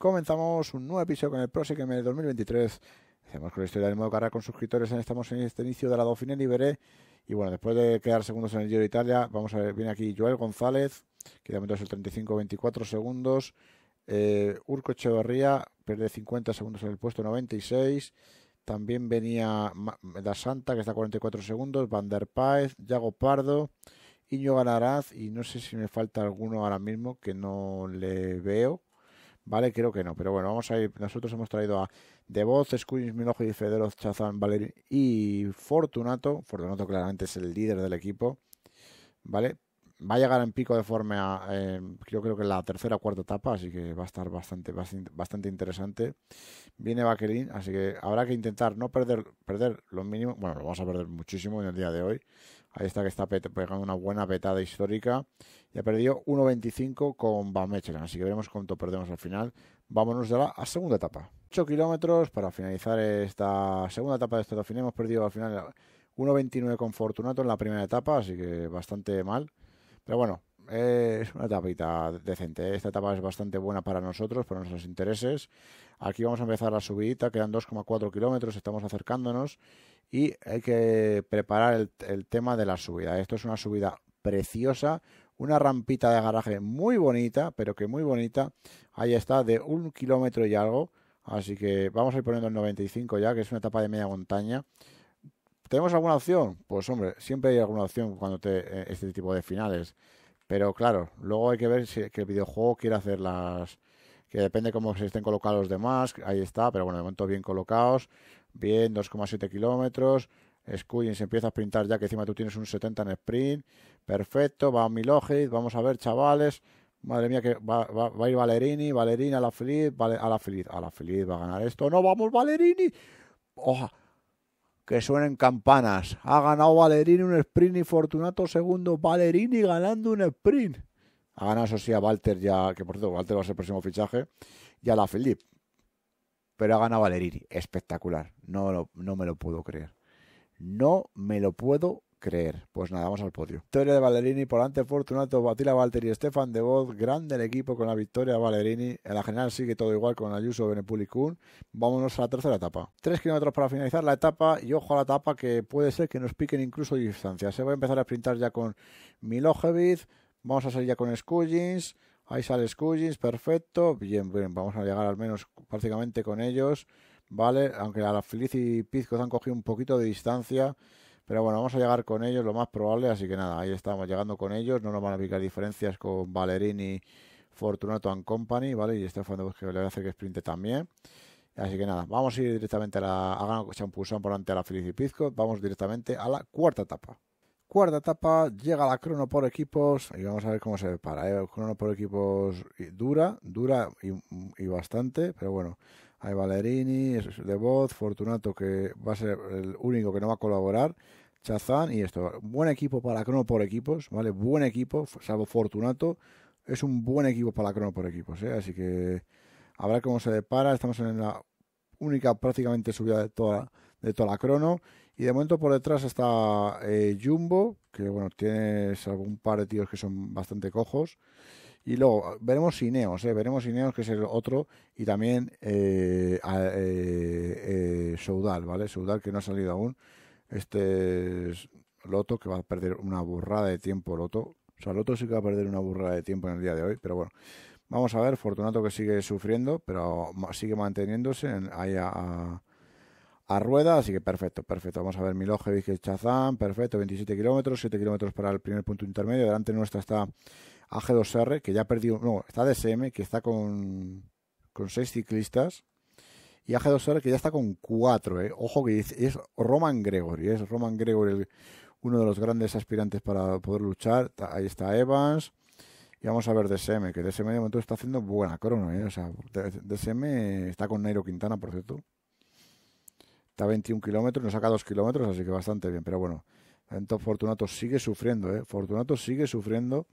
Comenzamos un nuevo episodio con el ProSequem el 2023. Hacemos con la historia del modo carrera con suscriptores. Este, estamos en este inicio de la Dauphine Liberé. Y bueno, después de quedar segundos en el Giro de Italia, vamos a ver, viene aquí Joel González, que da es el 35-24 segundos. Eh, Urco Echeverría pierde 50 segundos en el puesto 96. También venía Da Santa, que está a 44 segundos. Van der Paez, Yago Pardo, Iño Ganaraz. Y no sé si me falta alguno ahora mismo que no le veo. ¿vale? Creo que no, pero bueno, vamos a ir. Nosotros hemos traído a The Voz, Squeeze, Milojo y Federoz, Chazán, Valer y Fortunato. Fortunato claramente es el líder del equipo, ¿vale? va a llegar en pico de forma, eh, yo creo que en la tercera o cuarta etapa, así que va a estar bastante, bastante, interesante. Viene Baquelin, así que habrá que intentar no perder, perder lo mínimo, bueno, lo vamos a perder muchísimo en el día de hoy. Ahí está que está pegando una buena petada histórica. y ha perdido 1.25 con Van Mechelen, así que veremos cuánto perdemos al final. Vámonos de la segunda etapa. 8 kilómetros para finalizar esta segunda etapa de esta fin Hemos perdido al final 1.29 con Fortunato en la primera etapa, así que bastante mal. Pero bueno, es una etapa decente. ¿eh? Esta etapa es bastante buena para nosotros, para nuestros intereses. Aquí vamos a empezar la subida. quedan 2,4 kilómetros, estamos acercándonos y hay que preparar el, el, tema de la subida. Esto es una subida preciosa, una rampita de garaje muy bonita, pero que muy bonita. Ahí está, de un kilómetro y algo. Así que vamos a ir poniendo el 95 ya, que es una etapa de media montaña. ¿Tenemos alguna opción? Pues hombre, siempre hay alguna opción cuando te eh, este tipo de finales. Pero claro, luego hay que ver si el videojuego quiere hacer las que depende cómo se estén colocados los demás, ahí está, pero bueno, de momento bien colocados, bien 2,7 kilómetros, Sculling se empieza a sprintar ya que encima tú tienes un 70 en sprint, perfecto, va Milogit, vamos a ver chavales, madre mía que va, va, va a ir Valerini, Valerini a la Feliz, a la Feliz, a la Feliz va a ganar esto, no vamos Valerini, oja, que suenen campanas. Ha ganado Valerini un sprint y Fortunato segundo. Valerini ganando un sprint. Ha ganado eso sí a Walter ya, que por cierto, Walter va a ser el próximo fichaje, y a la Philip. Pero ha ganado Valerini. Espectacular. No, no me lo puedo creer. No me lo puedo creer. Pues nada, vamos al podio. Victoria de Valerini, ante Fortunato, Batila, Valtteri, Stefan de Voz. Grande el equipo con la victoria de Valerini. En la general sigue todo igual con Ayuso, Benepul y Kuhn. Vámonos a la tercera etapa. Tres kilómetros para finalizar la etapa y ojo a la etapa que puede ser que nos piquen incluso distancia Se ¿eh? va a empezar a sprintar ya con Milojevic. Vamos a salir ya con Skullins. Ahí sale Skullins, perfecto. Bien, bien, vamos a llegar al menos prácticamente con ellos. Vale, aunque a la Feliz y Pizco han cogido un poquito de distancia. Pero bueno, vamos a llegar con ellos lo más probable, así que nada, ahí estamos llegando con ellos, no nos van a picar diferencias con Valerini, Fortunato and Company, ¿vale? Y Estefan de que le voy a hacer que sprinte también. Así que nada, vamos a ir directamente a la un pulsón por ante a la Feliz Pizco, vamos directamente a la cuarta etapa. Cuarta etapa, llega la crono por equipos y vamos a ver cómo se para. ¿eh? Crono por equipos dura, dura y, y bastante, pero bueno, hay Valerini, De Voz, Fortunato que va a ser el único que no va a colaborar Chazán y esto. Buen equipo para crono por equipos, ¿vale? Buen equipo, salvo Fortunato. Es un buen equipo para la crono por equipos, ¿eh? Así que habrá cómo se depara. Estamos en la única prácticamente subida de toda, de toda la crono. Y de momento por detrás está eh, Jumbo, que bueno, tienes algún par de tíos que son bastante cojos. Y luego veremos Ineos, eh, veremos Ineos, que es el otro, y también eh, eh, eh Soudal, ¿vale? Soudal que no ha salido aún. Este es Loto, que va a perder una burrada de tiempo Loto. O sea, Loto sí que va a perder una burrada de tiempo en el día de hoy, pero bueno. Vamos a ver, Fortunato que sigue sufriendo, pero sigue manteniéndose en, ahí a, a, rueda, así que perfecto, perfecto. Vamos a ver Milojevic y Chazán, perfecto, 27 kilómetros, 7 kilómetros para el primer punto intermedio. Delante nuestra está AG2R, que ya ha perdido, no, está DSM, que está con, con 6 ciclistas, y AG 2 que ya está con 4. Eh. Ojo que es, es, Roman Gregory, es Roman Gregory uno de los grandes aspirantes para poder luchar. Ahí está Evans. Y vamos a ver DSM, que DSM de momento está haciendo buena crono. Eh. O sea, DSM está con Nairo Quintana, por cierto. Está a 21 kilómetros, nos saca 2 kilómetros, así que bastante bien. Pero bueno, entonces Fortunato sigue sufriendo, ¿eh? Fortunato sigue sufriendo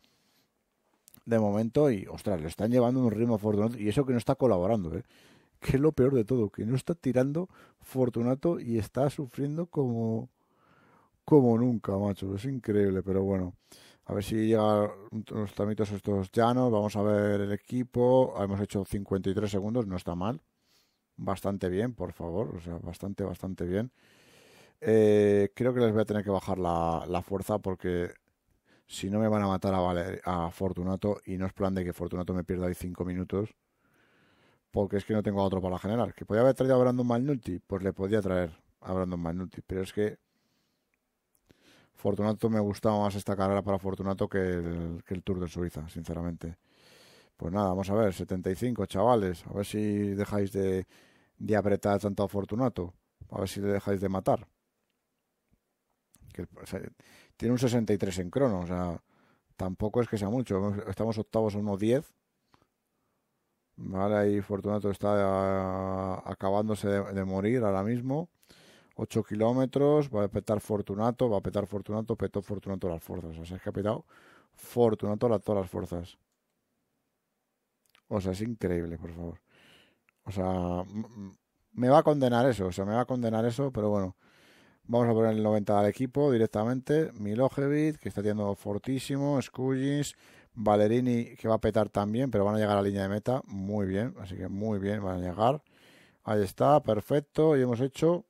de momento y, ostras, le están llevando un ritmo a Fortunato y eso que no está colaborando, ¿eh? que es lo peor de todo, que no está tirando Fortunato y está sufriendo como, como nunca, macho. Es increíble, pero bueno. A ver si llegan los tramitos estos llanos. Vamos a ver el equipo. Hemos hecho 53 segundos, no está mal. Bastante bien, por favor. O sea, bastante, bastante bien. Eh, creo que les voy a tener que bajar la, fuerza porque si no me van a matar a, a Fortunato y no es plan de que Fortunato me pierda ahí 5 minutos porque es que no tengo otro para generar. Que podía haber traído a Brandon Magnulti. pues le podía traer a Brandon Malnuti, pero es que Fortunato me gustaba más esta carrera para Fortunato que el, Tour de Suiza, sinceramente. Pues nada, vamos a ver, 75 chavales, a ver si dejáis de, apretar tanto a Fortunato, a ver si le dejáis de matar. Que, tiene un 63 en crono, o sea, tampoco es que sea mucho, estamos octavos a 1.10 Vale, ahí Fortunato está eh, acabándose de, morir ahora mismo. 8 kilómetros, va a petar Fortunato, va a petar Fortunato, petó Fortunato las fuerzas. O sea, es que ha petado Fortunato todas las fuerzas. O sea, es increíble, por favor. O sea, me va a condenar eso, o sea, me va a condenar eso, pero bueno. Vamos a poner el 90 al equipo directamente. Milojevic, que está teniendo fortísimo. Skujis, Valerini que va a petar también, pero van a llegar a la línea de meta. Muy bien, así que muy bien, van a llegar. Ahí está, perfecto. Y hemos hecho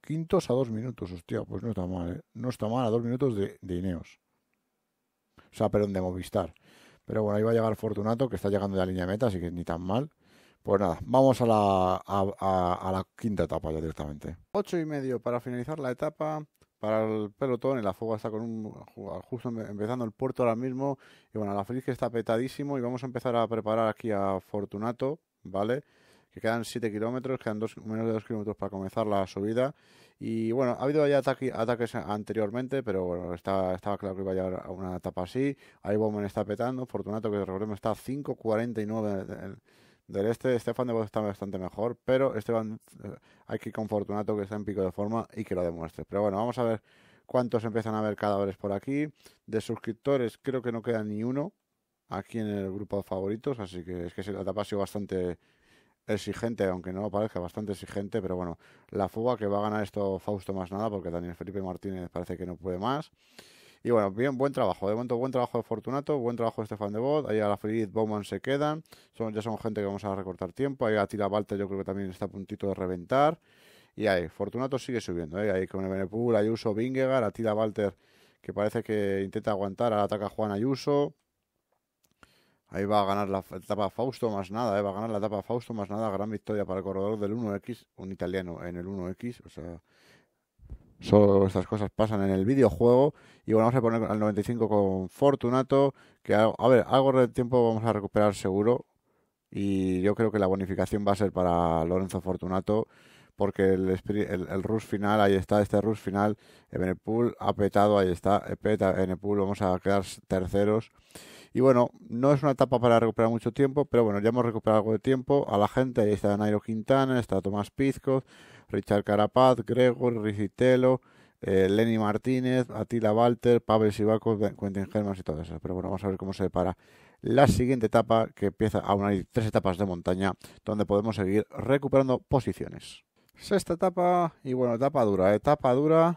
quintos a dos minutos. Hostia, pues no está mal, ¿eh? No está mal a dos minutos de, Ineos. O sea, perdón, de Movistar. Pero bueno, ahí va a llegar Fortunato, que está llegando de la línea de meta, así que ni tan mal. Pues nada, vamos a la, a la quinta etapa ya directamente. Ocho y medio para finalizar la etapa para el pelotón. y la fuga está con un, justo empezando el puerto ahora mismo. Y bueno, la Feliz que está petadísimo. Y vamos a empezar a preparar aquí a Fortunato, ¿vale? Que quedan 7 kilómetros, quedan dos, menos de 2 kilómetros para comenzar la subida. Y bueno, ha habido ya ataques anteriormente, pero bueno, estaba claro que iba a llegar a una etapa así. Ahí Bowman está petando. Fortunato, que recordemos, está a 5.49 del este, Stefan de Vos está bastante mejor, pero Esteban, eh, hay que ir con Fortunato que está en pico de forma y que lo demuestre. Pero bueno, vamos a ver cuántos empiezan a haber cadáveres por aquí. De suscriptores creo que no queda ni uno aquí en el grupo de favoritos, así que es que la etapa ha sido bastante exigente, aunque no parezca, bastante exigente, pero bueno, la fuga que va a ganar esto Fausto más nada, porque Daniel Felipe Martínez parece que no puede más. Y bueno, bien, buen trabajo. De momento, buen trabajo de Fortunato, buen trabajo de Stefan de Bot. Ahí a la Feliz Bowman se quedan. Son, ya son gente que vamos a recortar tiempo. Ahí a Tila Walter yo creo que también está a puntito de reventar. Y ahí, Fortunato sigue subiendo. ¿eh? Ahí con el Benepul, Ayuso, Vingegaard, tira Walter, que parece que intenta aguantar. Ahora ataca Juan Ayuso. Ahí va a ganar la etapa Fausto más nada, ¿eh? va a ganar la etapa Fausto más nada. Gran victoria para el corredor del 1X, un italiano en el 1X. O sea, Solo estas cosas pasan en el videojuego. Y bueno, vamos a poner al 95 con Fortunato, que a, ver, algo de tiempo vamos a recuperar seguro. Y yo creo que la bonificación va a ser para Lorenzo Fortunato, porque el, el, rush final, ahí está, este rush final, en pool ha petado, ahí está, eh, peta pool vamos a quedar terceros. Y bueno, no es una etapa para recuperar mucho tiempo, pero bueno, ya hemos recuperado algo de tiempo. A la gente, ahí está Nairo Quintana, está Tomás Pizco, Richard Carapaz, Gregor, Ricitelo, eh, Lenny Martínez, Atila Walter, Pavel Sivaco, Quentin Hermans y todo eso. Pero bueno, vamos a ver cómo se para la siguiente etapa, que empieza, a hay tres etapas de montaña, donde podemos seguir recuperando posiciones. Sexta etapa, y bueno, etapa dura, etapa dura.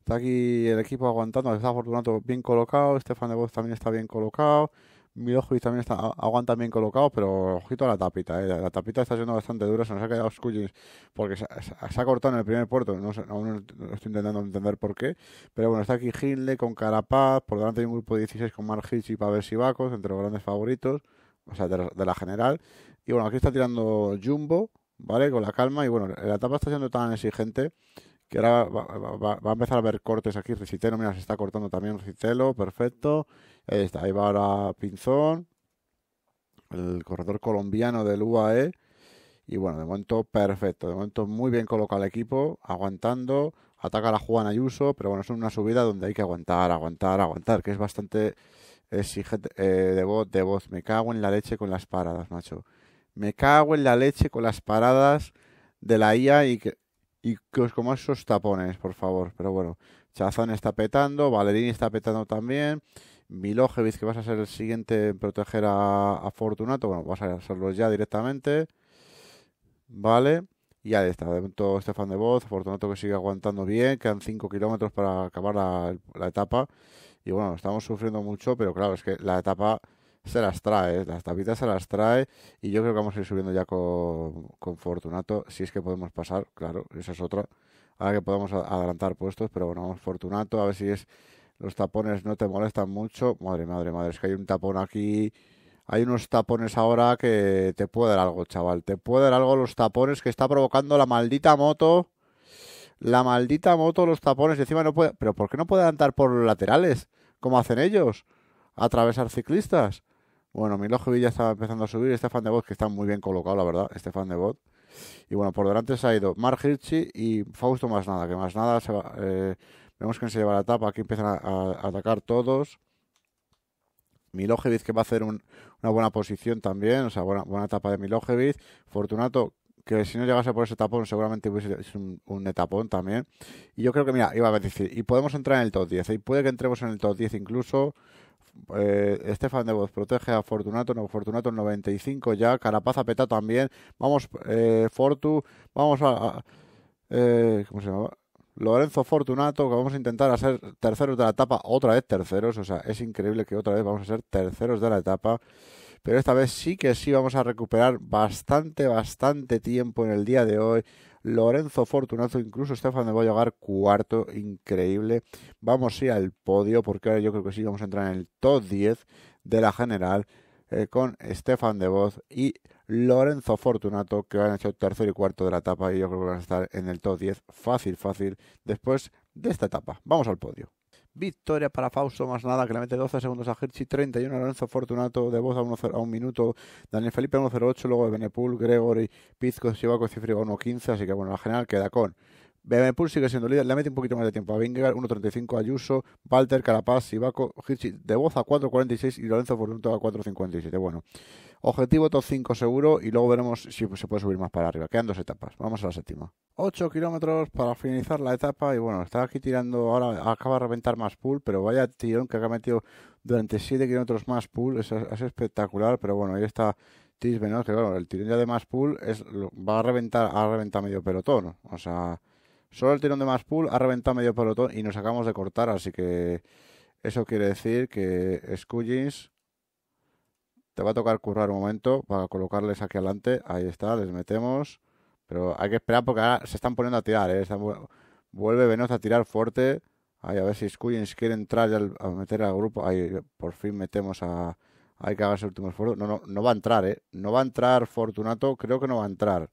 Está aquí el equipo aguantando, está Fortunato bien colocado, Estefan de Voz también está bien colocado y también está, aguanta bien colocado, pero ojito a la tapita. Eh. La, tapita está siendo bastante dura, se nos ha quedado Skullins porque se, ha cortado en el primer puerto. No, aún no estoy intentando entender por qué. Pero bueno, está aquí Hindley con Carapaz, por delante hay un grupo de 16 con margit y Pavel vacos entre los grandes favoritos, o sea, de, la general. Y bueno, aquí está tirando Jumbo, ¿vale? Con la calma. Y bueno, la etapa está siendo tan exigente que ahora va, a empezar a ver cortes aquí. Recitelo, mira, se está cortando también Recitelo, perfecto. Ahí va ahora Pinzón, el corredor colombiano del UAE. Y bueno, de momento perfecto, de momento muy bien colocado el equipo, aguantando, ataca la Juan Ayuso, pero bueno, es una subida donde hay que aguantar, aguantar, aguantar, que es bastante exigente eh, de voz, de voz. Me cago en la leche con las paradas, macho. Me cago en la leche con las paradas de la IA y que, y que os comáis esos tapones, por favor. Pero bueno, Chazán está petando, Valerín está petando también. Milojevic, que vas a ser el siguiente en proteger a, Fortunato. Bueno, vas a hacerlo ya directamente. Vale. Y ahí está. De momento, Estefan de Voz, Fortunato que sigue aguantando bien. Quedan 5 kilómetros para acabar la etapa. Y bueno, estamos sufriendo mucho, pero claro, es que la etapa se las trae, ¿eh? las tapitas se las trae y yo creo que vamos a ir subiendo ya con, Fortunato, si es que podemos pasar, claro, esa es otra, ahora que podemos adelantar puestos, pero bueno, vamos Fortunato, a ver si es los tapones no te molestan mucho, madre, madre, madre, es que hay un tapón aquí, hay unos tapones ahora que te puede dar algo, chaval, te puede dar algo los tapones que está provocando la maldita moto. La maldita moto, los tapones, y encima no puede. ¿Pero por qué no puede adelantar por los laterales? Como hacen ellos. Atravesar ciclistas. Bueno, Milojevic ya estaba empezando a subir. Este fan de Bot, que está muy bien colocado, la verdad. Este fan de Bot. Y bueno, por delante se ha ido Mark Hirschi y Fausto más nada, que más nada se va, eh, vemos que se lleva la tapa. Aquí empiezan a, atacar todos. Milojevic que va a hacer una buena posición también, o sea, buena, buena etapa de Milojevic. Fortunato que si no llegase por ese tapón seguramente hubiese un, un etapón también. Y yo creo que, mira, iba a decir, y podemos entrar en el top 10, ¿eh? y puede que entremos en el top 10 incluso, eh, Estefan de Voz protege a Fortunato, no, Fortunato 95 ya, Carapaz Apeta también, vamos, eh, Fortu, vamos a, eh, ¿cómo se Lorenzo Fortunato, que vamos a intentar hacer terceros de la etapa, otra vez terceros, o sea, es increíble que otra vez vamos a ser terceros de la etapa, pero esta vez sí que sí vamos a recuperar bastante, bastante tiempo en el día de hoy, Lorenzo Fortunato, incluso Estefan de llegar cuarto, increíble. Vamos sí al podio, porque ahora yo creo que sí vamos a entrar en el top 10 de la general eh, con Estefan de Voz y Lorenzo Fortunato, que han hecho tercero y cuarto de la etapa, y yo creo que van a estar en el top 10 fácil, fácil, después de esta etapa. Vamos al podio. Victoria para Fausto, más nada, que le mete 12 segundos a Hirschi, 31 a Lorenzo Fortunato, de voz a, 1, a minuto, Daniel Felipe 1.08, luego Benepul, Gregory, Pizco, Sivaco y 1.15, así que bueno, la general queda con. Benepul sigue siendo líder, le mete un poquito más de tiempo a Vingegaard, 1.35 a Ayuso, Walter, Carapaz, Sivaco, Hirschi, de voz a 4.46 y Lorenzo Fortunato a 4.57. Bueno. Objetivo top 5 seguro y luego veremos si se puede subir más para arriba. Quedan dos etapas. Vamos a la séptima. 8 kilómetros para finalizar la etapa y bueno, está aquí tirando, ahora acaba de reventar más pool, pero vaya tirón que ha metido durante 7 kilómetros más pool, es, espectacular, pero bueno, ahí está Tisbenos, que bueno, el tirón ya de más pool va a reventar, ha reventado medio pelotón, o sea, solo el tirón de más pool ha reventado medio pelotón y nos acabamos de cortar, así que eso quiere decir que Scullins te va a tocar currar un momento para colocarles aquí adelante. Ahí está, les metemos. Pero hay que esperar porque ahora se están poniendo a tirar. ¿eh? Vuelve Venoz a tirar fuerte. Ahí a ver si Skujins quiere entrar a meter al grupo. Ahí por fin metemos a... Hay que hacer el último esfuerzo. No, no, no va a entrar, ¿eh? No va a entrar Fortunato. Creo que no va a entrar.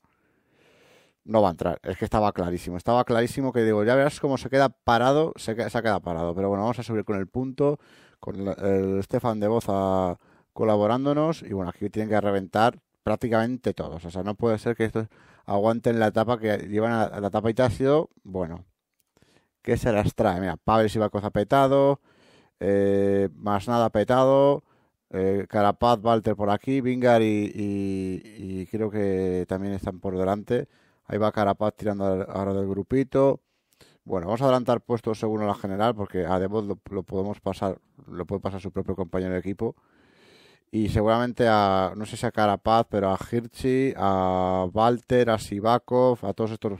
No va a entrar. Es que estaba clarísimo. Estaba clarísimo que digo, ya verás cómo se queda parado. Se, queda, se parado. Pero bueno, vamos a subir con el punto. Con el, el Stefan de Boza colaborándonos y bueno, aquí tienen que reventar prácticamente todos. O sea, no puede ser que estos aguanten la etapa que llevan a la etapa Itacio. Bueno, que se las trae. Mira, Pavel Sivacoza petado, eh, más nada petado, Carapaz, eh, Walter por aquí, Vingar y, y, creo que también están por delante. Ahí va Carapaz tirando ahora del grupito. Bueno, vamos a adelantar puestos según la general porque a lo podemos pasar, lo puede pasar su propio compañero de equipo y seguramente a, no sé si a Carapaz, pero a Hirschi, a Walter, a Sivakov, a todos estos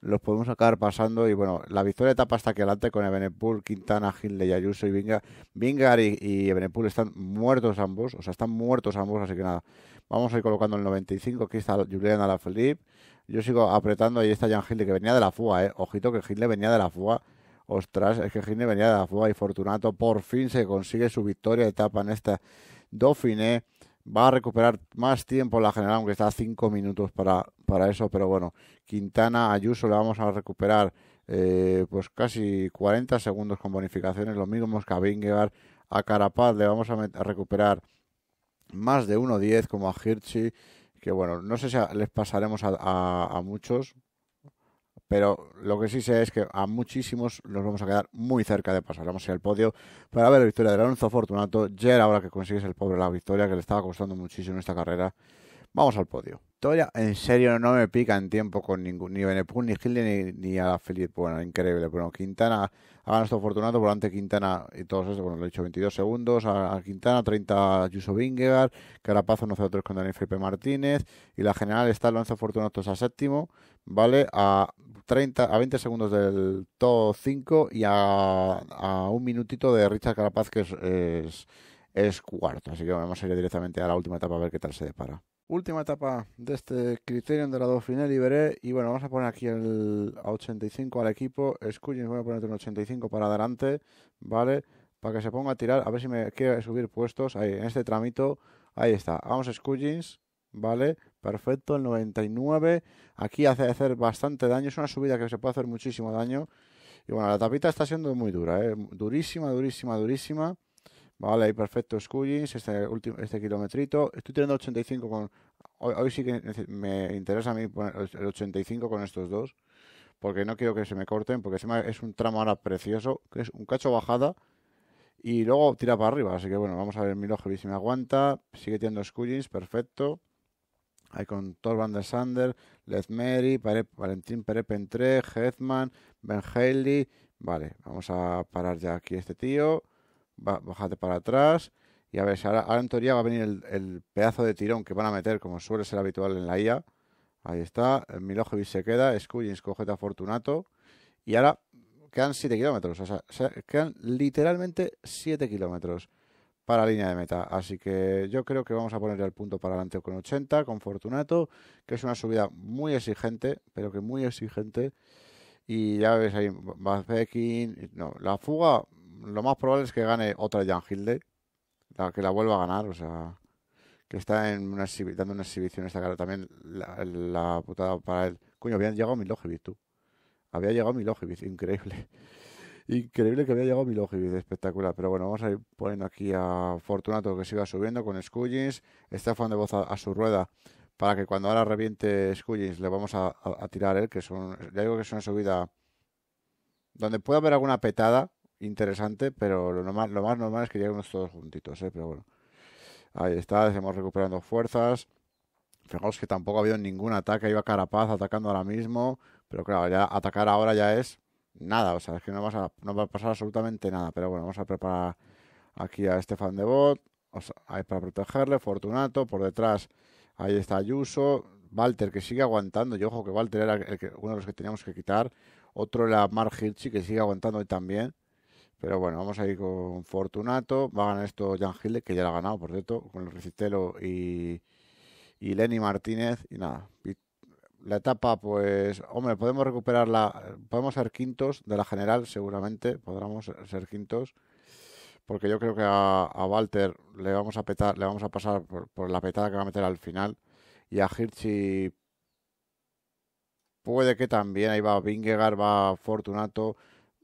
los podemos sacar pasando y bueno, la victoria de etapa está aquí adelante con Ebenepul, Quintana, Hindley, Ayuso y Vinga. Vingar y, y están muertos ambos, o sea, están muertos ambos, así que nada, vamos a ir colocando el 95, aquí está Juliana Alaphilippe, yo sigo apretando, ahí está Jan Hindley que venía de la fuga, eh, ojito que Hindley venía de la fuga, ostras, es que Hindley venía de la fuga y Fortunato por fin se consigue su victoria de etapa en esta Dauphiné va a recuperar más tiempo la general, aunque está a 5 minutos para, eso, pero bueno, Quintana, Ayuso le vamos a recuperar eh, pues casi 40 segundos con bonificaciones, lo mismo que a a Carapaz le vamos a, recuperar más de 1.10 como a Hirschi, que bueno, no sé si les pasaremos a muchos, pero lo que sí sé es que a muchísimos nos vamos a quedar muy cerca de pasar. Vamos a ir al podio para ver la victoria de Alonso Fortunato. Ya era hora que consigues el pobre la victoria, que le estaba costando muchísimo esta carrera. Vamos al podio. Todavía en serio, no me pica en tiempo con ningún, ni Benepul, ni Gilde ni, ni a Felipe. Bueno, increíble. Bueno, Quintana ha ganado esto Fortunato, Quintana y todos eso. bueno, lo he dicho, 22 segundos a, Quintana, 30 Yuso Vingegaard, Carapazo 1 0 con Daniel Felipe Martínez y la general está afortunado Fortunato a séptimo, ¿vale? A 30, a 20 segundos del top 5 y a, a un minutito de Richard Carapaz que es cuarto, así que vamos a ir directamente a la última etapa a ver qué tal se depara. Última etapa de este Criterion de la Dauphiné Liberé. Y bueno, vamos a poner aquí el 85 al equipo. Scullins voy a poner un 85 para adelante, ¿vale? Para que se ponga a tirar, a ver si me quiere subir puestos. Ahí, en este tramito, ahí está. Vamos Scullins, ¿vale? Perfecto, el 99. Aquí hace hacer bastante daño. Es una subida que se puede hacer muchísimo daño. Y bueno, la tapita está siendo muy dura, ¿eh? Durísima, durísima, durísima. Vale, ahí perfecto. Scullins, este, último, este kilometrito. Estoy teniendo 85 con... Hoy, sí que me interesa a mí poner el 85 con estos dos. Porque no quiero que se me corten. Porque encima es un tramo ahora precioso. Que es un cacho bajada. Y luego tira para arriba. Así que bueno, vamos a ver mi y si me aguanta. Sigue tirando Scullins, perfecto. Ahí con Thor Van der Sander, Lezmeri, Valentín Pere Pentré, Hetman, Ben Haley. Vale, vamos a parar ya aquí este tío bájate para atrás. Y a ver, ahora, ahora en teoría va a venir el, pedazo de tirón que van a meter, como suele ser habitual en la IA. Ahí está, Milojevic se queda, Skujins a Fortunato. Y ahora quedan 7 kilómetros, o sea, quedan literalmente 7 kilómetros para la línea de meta. Así que yo creo que vamos a ponerle el punto para adelante con 80, con Fortunato, que es una subida muy exigente, pero que muy exigente. Y ya ves ahí, Bazbekin, no, la fuga lo más probable es que gane otra Jan Hilde, la que la vuelva a ganar, o sea, que está en dando una exhibición esta cara también, la, putada para él. Coño, habían llegado Milojevic, tú. Había llegado Milojevic, increíble. Increíble que había llegado Milojevic, espectacular. Pero bueno, vamos a ir poniendo aquí a Fortunato que se iba subiendo con Skullins. Estefan de voz a, su rueda para que cuando ahora reviente Skullins le vamos a, tirar él, ¿eh? que son, ya digo que es una subida donde puede haber alguna petada, interesante, pero lo más, lo más normal es que lleguemos todos juntitos, ¿eh? pero bueno. Ahí está, estamos recuperando fuerzas. Fijaos que tampoco ha habido ningún ataque, iba Carapaz atacando ahora mismo, pero claro, ya atacar ahora ya es nada, o sea, es que no, vas a, no va a pasar absolutamente nada, pero bueno, vamos a preparar aquí a Estefan de Bot, ahí para protegerle, Fortunato, por detrás ahí está Ayuso, Walter que sigue aguantando, Yo ojo que Walter era uno de los que teníamos que quitar, otro era Mark que sigue aguantando hoy también, pero bueno, vamos a ir con Fortunato. Va a ganar esto Jan Hilde, que ya lo ha ganado, por cierto, con el Resistelo y, y Lenny Martínez. Y nada, la etapa, pues, hombre, podemos recuperarla. Podemos ser quintos de la general, seguramente. Podremos ser quintos. Porque yo creo que a, Walter le vamos a petar, le vamos a pasar por, la petada que va a meter al final. Y a Hirschi puede que también. Ahí va Vingegaard, va Fortunato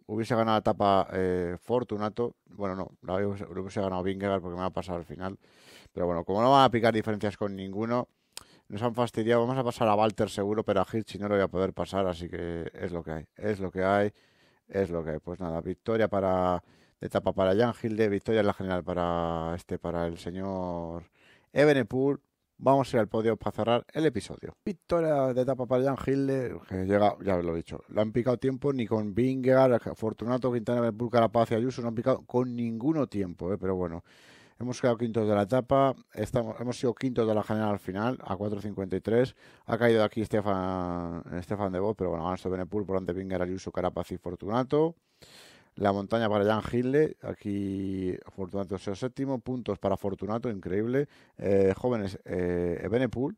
hubiese ganado la etapa eh, Fortunato, bueno, no, la hubiese, hubiese ganado Vingegaard porque me ha pasado al final. Pero bueno, como no van a picar diferencias con ninguno, nos han fastidiado. Vamos a pasar a Walter seguro, pero a Hirsch no lo voy a poder pasar, así que es lo que hay, es lo que hay, es lo que hay. Pues nada, victoria para de etapa para Jan Hilde. victoria en la general para este, para el señor Evenepoel. Vamos a ir al podio para cerrar el episodio. Victoria de etapa para Jan Hilde, que llega, ya lo he dicho, le han picado tiempo ni con Binger. Fortunato, Quintana, Pulcarapaz y Ayuso, no han picado con ninguno tiempo, eh, pero bueno. Hemos quedado quintos de la etapa, estamos, hemos sido quintos de la general al final, a 4.53. Ha caído aquí Estefan, Estefan de Voz, pero bueno, en Benepul por ante Binger Ayuso, Carapaz y Fortunato. La montaña para Jan Hindle, aquí Fortunato es séptimo, puntos para Fortunato, increíble. Eh, jóvenes, eh, Ebenepool.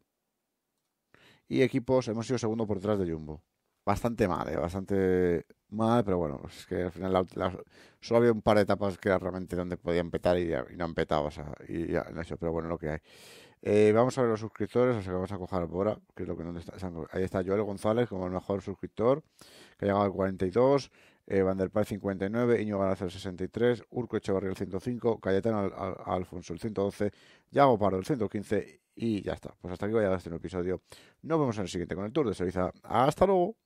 Y equipos, hemos sido segundo por detrás de Jumbo. Bastante mal, eh, bastante mal, pero bueno, es que al final la, solo había un par de etapas que era realmente donde podían petar y, no han petado, o sea, y ya, pero bueno, lo que hay. Eh, vamos a ver los suscriptores, o sea vamos a coger ahora, que es lo que no está, ahí está Joel González como el mejor suscriptor, que ha llegado al 42. Eh, Van der 59, Iñigo Garaz el 63, Urco Echevarría el 105, Cayetano Alfonso el 112, Yago Paro el 115 y ya está. Pues hasta aquí voy a este episodio. Nos vemos en el siguiente con el Tour de Suiza. ¡Hasta luego!